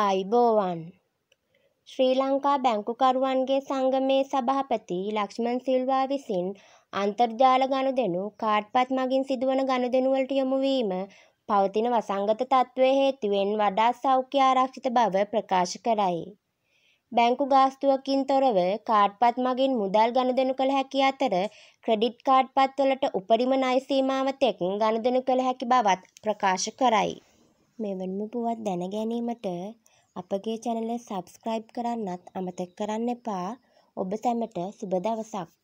ආයිබෝවන් ශ්‍රී ලංකා බැංකුකරුවන්ගේ සංගමේ සභාපති ලක්ෂ්මන් සිල්වා විසින් අන්තර්ජාල ගනුදෙනු කාඩ්පත් මගින් සිදුවන ගනුදෙනුවලට යොමු වීම පවතින වසංගත තත්ත්වය හේතුවෙන් වඩා සෞඛ්‍ය ආරක්ෂිත බව ප්‍රකාශ කරයි. බැංකු ගාස්තුවකින් තොරව කාඩ්පත් මගින් මුදල් ගනුදෙනු කළ හැකි අතර ක්‍රෙඩිට් කාඩ්පත් වලට උපරිම ණය සීමාව තෙක් ගනුදෙනු කළ හැකි බවත් ප්‍රකාශ කරයි. මෙවැනිම පුවත් දැන ගැනීමට අපගේ චැනලය සබ්ස්ක්‍රයිබ් කරන්නත් අමතක කරන්න එපා. ඔබ සැමට සුබ දවසක්.